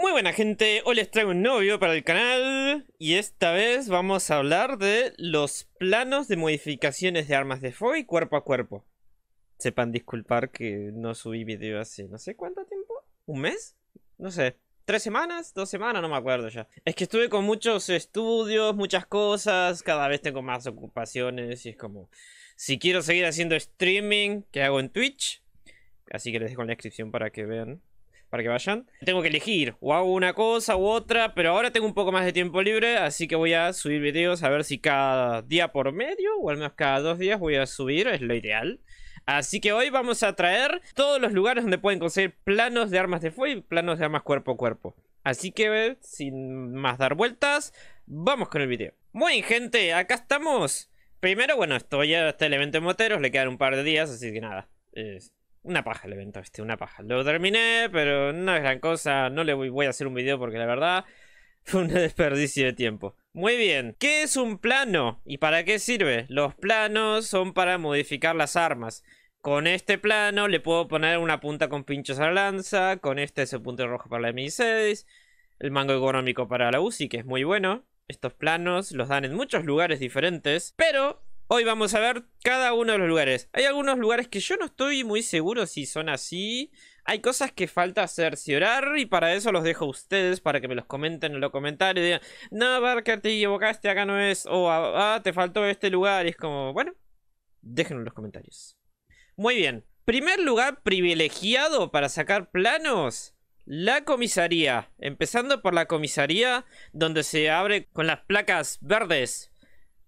Muy buena gente, hoy les traigo un nuevo video para el canal y esta vez vamos a hablar de los planos de modificaciones de armas de fuego y cuerpo a cuerpo. Sepan disculpar que no subí video hace no sé cuánto tiempo, un mes, no sé, tres semanas, dos semanas, no me acuerdo ya. Es que estuve con muchos estudios, muchas cosas, cada vez tengo más ocupaciones y es como... Si quiero seguir haciendo streaming que hago en Twitch, así que les dejo en la descripción para que vean para que vayan. Tengo que elegir, o hago una cosa u otra, pero ahora tengo un poco más de tiempo libre, así que voy a subir videos a ver si cada día por medio, o al menos cada dos días voy a subir, es lo ideal. Así que hoy vamos a traer todos los lugares donde pueden conseguir planos de armas de fuego y planos de armas cuerpo a cuerpo. Así que, sin más dar vueltas, vamos con el video. Muy gente, acá estamos. Primero, bueno, estoy ya este elemento de moteros, le quedan un par de días, así que nada. Es una paja el evento este, una paja. Lo terminé, pero no es gran cosa. No le voy, a hacer un video porque la verdad fue un desperdicio de tiempo. Muy bien. ¿Qué es un plano? ¿Y para qué sirve? Los planos son para modificar las armas. Con este plano le puedo poner una punta con pinchos a la lanza. Con este ese punto rojo para la M16. El mango económico para la UCI, que es muy bueno. Estos planos los dan en muchos lugares diferentes. Pero Hoy vamos a ver cada uno de los lugares. Hay algunos lugares que yo no estoy muy seguro si son así. Hay cosas que falta cerciorar y para eso los dejo a ustedes para que me los comenten en los comentarios. digan, no, Barker, te equivocaste, acá no es. O ah, ah te faltó este lugar. es como, bueno, déjenlo en los comentarios. Muy bien. Primer lugar privilegiado para sacar planos. La comisaría. Empezando por la comisaría donde se abre con las placas verdes,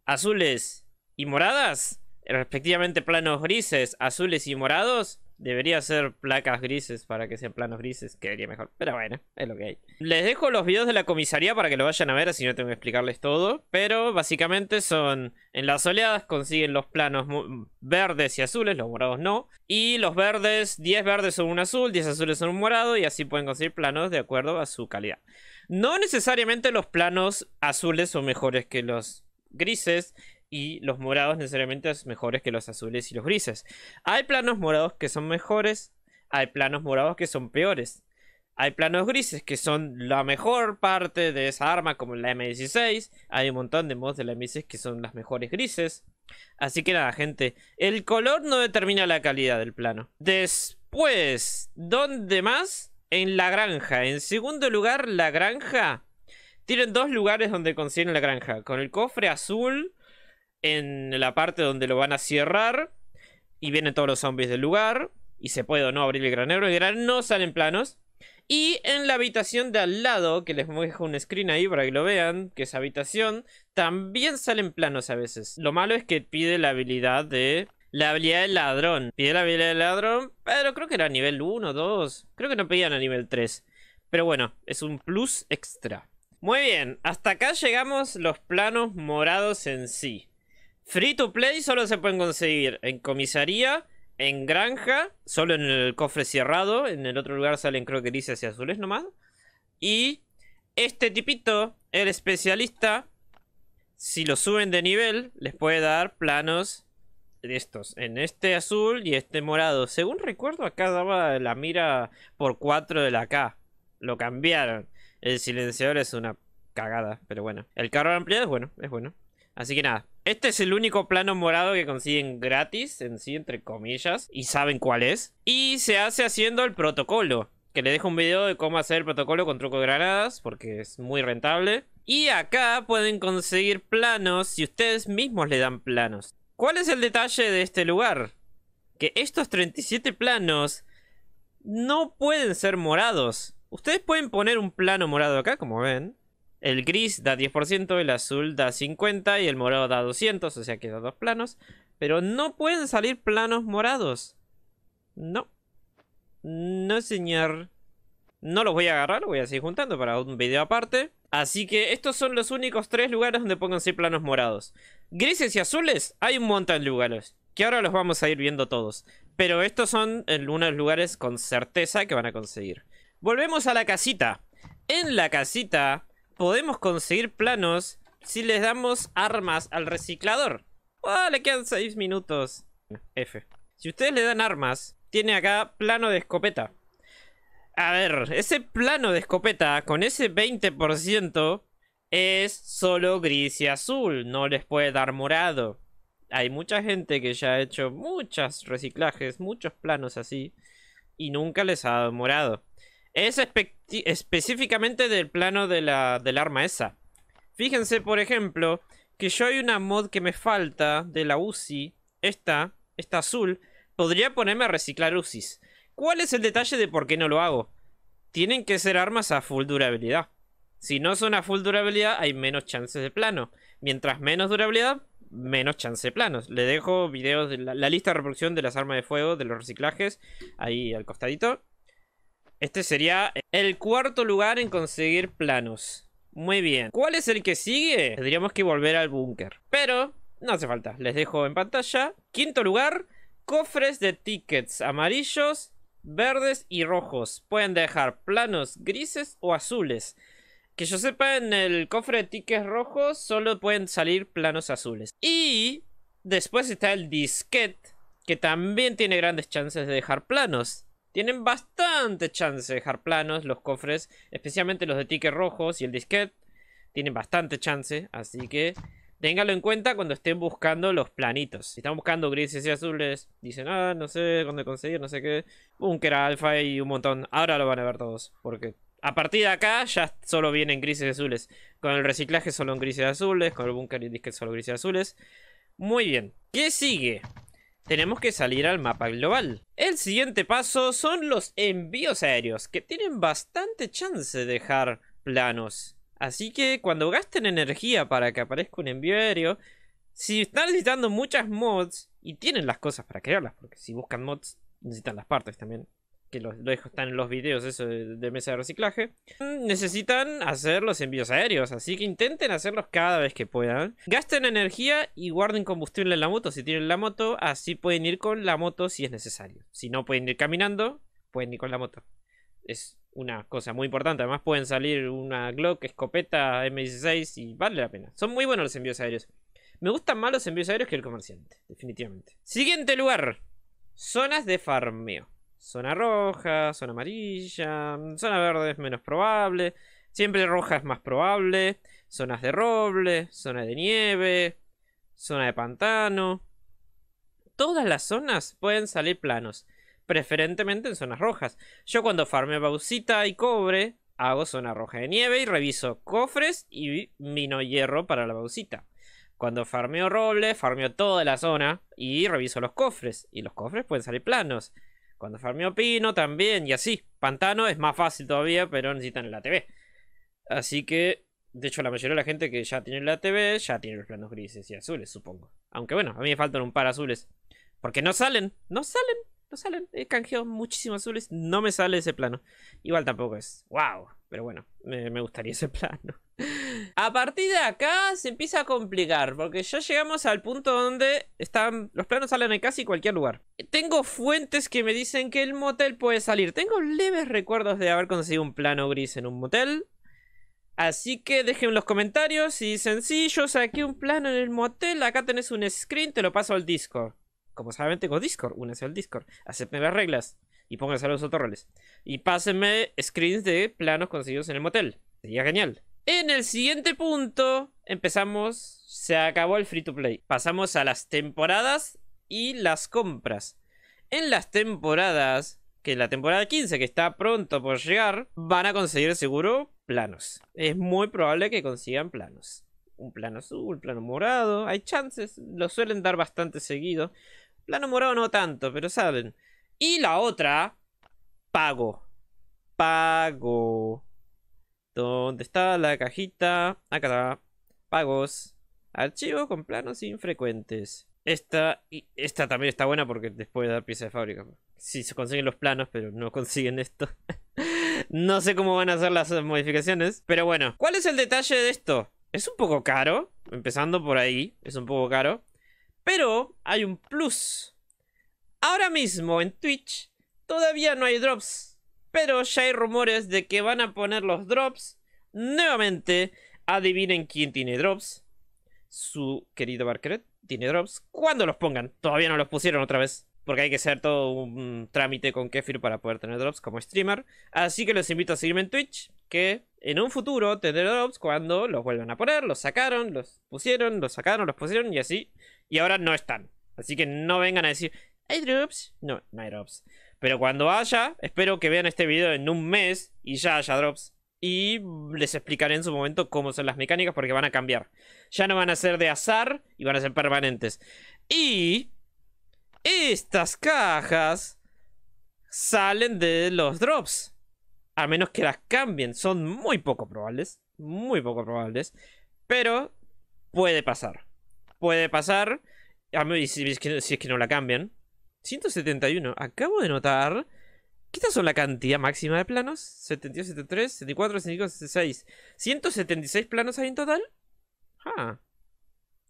azules y moradas, respectivamente planos grises, azules y morados, Debería ser placas grises para que sean planos grises, quedaría mejor. Pero bueno, es lo que hay. Les dejo los videos de la comisaría para que lo vayan a ver, así no tengo que explicarles todo. Pero básicamente son, en las oleadas consiguen los planos verdes y azules, los morados no. Y los verdes, 10 verdes son un azul, 10 azules son un morado y así pueden conseguir planos de acuerdo a su calidad. No necesariamente los planos azules son mejores que los grises, y los morados necesariamente son mejores que los azules y los grises. Hay planos morados que son mejores, hay planos morados que son peores. Hay planos grises que son la mejor parte de esa arma, como la M16. Hay un montón de mods de la M16 que son las mejores grises. Así que nada, gente. El color no determina la calidad del plano. Después, ¿dónde más? En la granja. En segundo lugar, la granja. Tienen dos lugares donde consiguen la granja. Con el cofre azul en la parte donde lo van a cierrar y vienen todos los zombies del lugar y se puede o no abrir el granero. El granero no salen planos. Y en la habitación de al lado, que les dejo un screen ahí para que lo vean, que es habitación, también salen planos a veces. Lo malo es que pide la habilidad de... La habilidad del ladrón. Pide la habilidad del ladrón, pero creo que era nivel 1, 2. Creo que no pedían a nivel 3. Pero bueno, es un plus extra. Muy bien, hasta acá llegamos los planos morados en sí. Free to play solo se pueden conseguir en comisaría, en granja, solo en el cofre cerrado. En el otro lugar salen creo que grises y azules nomás. Y este tipito, el especialista, si lo suben de nivel, les puede dar planos de estos. En este azul y este morado. Según recuerdo, acá daba la mira por 4 de la K. Lo cambiaron. El silenciador es una cagada, pero bueno. El carro ampliado es bueno, es bueno. Así que nada, este es el único plano morado que consiguen gratis, en sí, entre comillas, y saben cuál es. Y se hace haciendo el protocolo, que le dejo un video de cómo hacer el protocolo con truco de granadas, porque es muy rentable. Y acá pueden conseguir planos si ustedes mismos le dan planos. ¿Cuál es el detalle de este lugar? Que estos 37 planos no pueden ser morados. Ustedes pueden poner un plano morado acá, como ven. El gris da 10%, el azul da 50% y el morado da 200, o sea que da dos planos. Pero no pueden salir planos morados. No. No, señor. No los voy a agarrar, los voy a seguir juntando para un video aparte. Así que estos son los únicos tres lugares donde ser planos morados. Grises y azules, hay un montón de lugares. Que ahora los vamos a ir viendo todos. Pero estos son unos lugares con certeza que van a conseguir. Volvemos a la casita. En la casita podemos conseguir planos si les damos armas al reciclador. Ah, le quedan 6 minutos. F. Si ustedes le dan armas, tiene acá plano de escopeta. A ver, ese plano de escopeta con ese 20% es solo gris y azul, no les puede dar morado. Hay mucha gente que ya ha hecho muchos reciclajes, muchos planos así, y nunca les ha dado morado es específicamente del plano de la, del arma esa. Fíjense, por ejemplo, que yo hay una mod que me falta de la UCI, esta, esta azul, podría ponerme a reciclar UCIs. ¿Cuál es el detalle de por qué no lo hago? Tienen que ser armas a full durabilidad. Si no son a full durabilidad, hay menos chances de plano. Mientras menos durabilidad, menos chance de planos. Le dejo videos de la, lista de reproducción de las armas de fuego, de los reciclajes, ahí al costadito. Este sería el cuarto lugar en conseguir planos. Muy bien. ¿Cuál es el que sigue? Tendríamos que volver al búnker. Pero no hace falta. Les dejo en pantalla. Quinto lugar, cofres de tickets amarillos, verdes y rojos. Pueden dejar planos grises o azules. Que yo sepa, en el cofre de tickets rojos solo pueden salir planos azules. Y después está el disquete, que también tiene grandes chances de dejar planos. Tienen bastante chance de dejar planos los cofres, especialmente los de tickets rojos y el disquete. Tienen bastante chance, así que ténganlo en cuenta cuando estén buscando los planitos. Si están buscando grises y azules, dicen, ah, no sé dónde conseguir, no sé qué. Búnker alfa y un montón. Ahora lo van a ver todos, porque a partir de acá ya solo vienen grises y azules. Con el reciclaje solo en grises y azules, con el búnker y el disquete solo grises y azules. Muy bien. ¿Qué sigue? tenemos que salir al mapa global. El siguiente paso son los envíos aéreos, que tienen bastante chance de dejar planos. Así que cuando gasten energía para que aparezca un envío aéreo, si están necesitando muchas mods, y tienen las cosas para crearlas, porque si buscan mods, necesitan las partes también que lo, dejo, están en los videos eso de, de, mesa de reciclaje, mm, necesitan hacer los envíos aéreos, así que intenten hacerlos cada vez que puedan. Gasten energía y guarden combustible en la moto si tienen la moto, así pueden ir con la moto si es necesario. Si no pueden ir caminando, pueden ir con la moto. Es una cosa muy importante, además pueden salir una Glock, escopeta, M16 y vale la pena. Son muy buenos los envíos aéreos. Me gustan más los envíos aéreos que el comerciante, definitivamente. Siguiente lugar. Zonas de farmeo. Zona roja, zona amarilla, mm, zona verde es menos probable, siempre roja es más probable, zonas de roble, zona de nieve, zona de pantano. Todas las zonas pueden salir planos, preferentemente en zonas rojas. Yo cuando farme bauxita y cobre, hago zona roja de nieve y reviso cofres y vino hierro para la bauxita. Cuando farmeo roble, farmeo toda la zona y reviso los cofres. Y los cofres pueden salir planos. Cuando farmeo pino también, y así. Pantano es más fácil todavía, pero necesitan el TV. Así que, de hecho, la mayoría de la gente que ya tiene el TV ya tiene los planos grises y azules, supongo. Aunque bueno, a mí me faltan un par azules. Porque no salen, no salen, no salen. He canjeado muchísimos azules, no me sale ese plano. Igual tampoco es wow, pero bueno, me gustaría ese plano. A partir de acá se empieza a complicar, porque ya llegamos al punto donde están los planos salen en casi cualquier lugar. Tengo fuentes que me dicen que el motel puede salir. Tengo leves recuerdos de haber conseguido un plano gris en un motel. Así que dejen los comentarios y dicen, aquí saqué un plano en el motel, acá tenés un screen, te lo paso al Discord. Como saben, tengo Discord, únanse al Discord, acepten las reglas y pónganse a los otros roles. Y pásenme screens de planos conseguidos en el motel. Sería genial. En el siguiente punto, empezamos, se acabó el free to play. Pasamos a las temporadas y las compras. En las temporadas, que la temporada 15 que está pronto por llegar, van a conseguir seguro planos. Es muy probable que consigan planos. Un plano azul, un plano morado, hay chances, lo suelen dar bastante seguido. Plano morado no tanto, pero saben. Y la otra, pago. Pago ¿Dónde está la cajita? Acá está. Pagos. Archivo con planos infrecuentes. Esta, y esta también está buena porque después de dar pieza de fábrica. Si sí, se consiguen los planos, pero no consiguen esto. no sé cómo van a hacer las modificaciones. Pero bueno, ¿cuál es el detalle de esto? Es un poco caro, empezando por ahí, es un poco caro. Pero hay un plus. Ahora mismo en Twitch todavía no hay drops pero ya hay rumores de que van a poner los drops. Nuevamente, adivinen quién tiene drops. Su querido Barkeret tiene drops. ¿Cuándo los pongan? Todavía no los pusieron otra vez. Porque hay que hacer todo un trámite con Kefir para poder tener drops como streamer. Así que los invito a seguirme en Twitch. Que en un futuro tendré drops cuando los vuelvan a poner. Los sacaron, los pusieron, los sacaron, los pusieron y así. Y ahora no están. Así que no vengan a decir, hay drops. No, no hay drops. Pero cuando haya, espero que vean este video en un mes y ya haya drops. Y les explicaré en su momento cómo son las mecánicas porque van a cambiar. Ya no van a ser de azar y van a ser permanentes. Y estas cajas salen de los drops. A menos que las cambien. Son muy poco probables. Muy poco probables. Pero puede pasar. Puede pasar. A si, si es que no la cambian. 171. Acabo de notar ¿Qué son la cantidad máxima de planos. 72, 73, 74, 75, 66. 176 planos hay en total. Ah,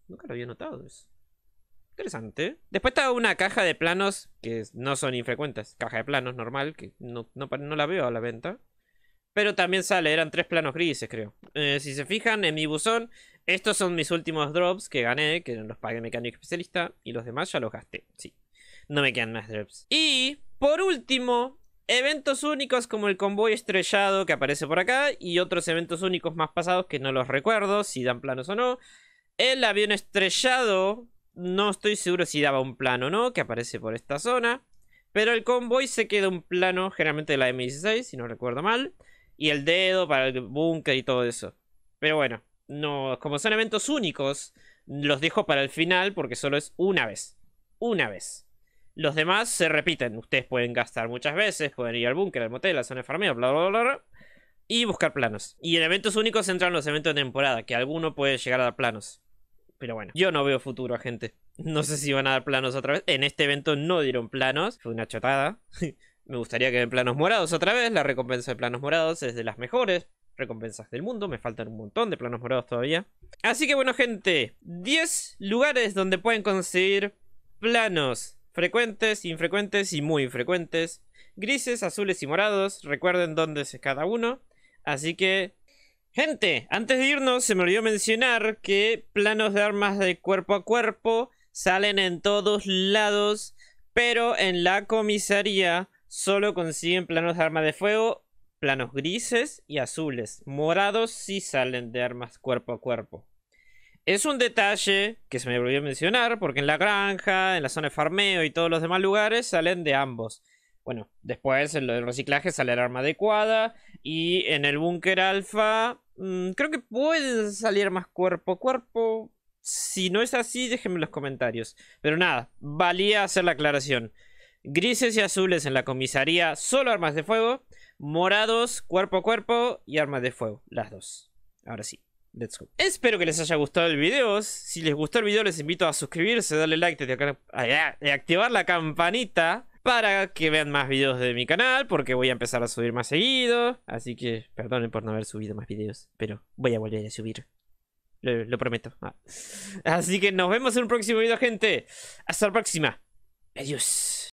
nunca lo había notado eso. Interesante. Después está una caja de planos que no son infrecuentes. Caja de planos normal, que no, no, la veo a la venta. Pero también sale, eran tres planos grises, creo. Eh, si se fijan en mi buzón, estos son mis últimos drops que gané, que los pagué mecánico especialista, y los demás ya los gasté, sí. No me quedan más drops. Y, por último, eventos únicos como el convoy estrellado que aparece por acá y otros eventos únicos más pasados que no los recuerdo, si dan planos o no. El avión estrellado, no estoy seguro si daba un plano o no, que aparece por esta zona. Pero el convoy se queda un plano, generalmente de la M16, si no recuerdo mal. Y el dedo para el búnker y todo eso. Pero bueno, no, como son eventos únicos, los dejo para el final porque solo es una vez. Una vez. Los demás se repiten. Ustedes pueden gastar muchas veces, pueden ir al búnker, al motel, a la zona de farmeo, bla, bla, bla, bla. Y buscar planos. Y en eventos únicos entran los eventos de temporada, que alguno puede llegar a dar planos. Pero bueno, yo no veo futuro, gente. No sé si van a dar planos otra vez. En este evento no dieron planos. Fue una chotada. Me gustaría que den planos morados otra vez. La recompensa de planos morados es de las mejores recompensas del mundo. Me faltan un montón de planos morados todavía. Así que bueno, gente. 10 lugares donde pueden conseguir planos frecuentes, infrecuentes y muy infrecuentes, grises, azules y morados, recuerden dónde es cada uno. Así que Gente, antes de irnos se me olvidó mencionar que planos de armas de cuerpo a cuerpo salen en todos lados, pero en la comisaría solo consiguen planos de armas de fuego, planos grises y azules. Morados sí salen de armas cuerpo a cuerpo. Es un detalle que se me olvidó mencionar, porque en la granja, en la zona de farmeo y todos los demás lugares salen de ambos. Bueno, después en lo del reciclaje sale el arma adecuada. Y en el búnker alfa, mm, creo que pueden salir más cuerpo a cuerpo. Si no es así, déjenme en los comentarios. Pero nada, valía hacer la aclaración. Grises y azules en la comisaría, solo armas de fuego. Morados, cuerpo a cuerpo y armas de fuego, las dos. Ahora sí. Espero que les haya gustado el video. Si les gustó el video, les invito a suscribirse, darle like, Y activar la campanita para que vean más videos de mi canal, porque voy a empezar a subir más seguido. Así que perdonen por no haber subido más videos, pero voy a volver a subir. Lo, prometo. Ah. Así que nos vemos en un próximo video, gente. Hasta la próxima. Adiós.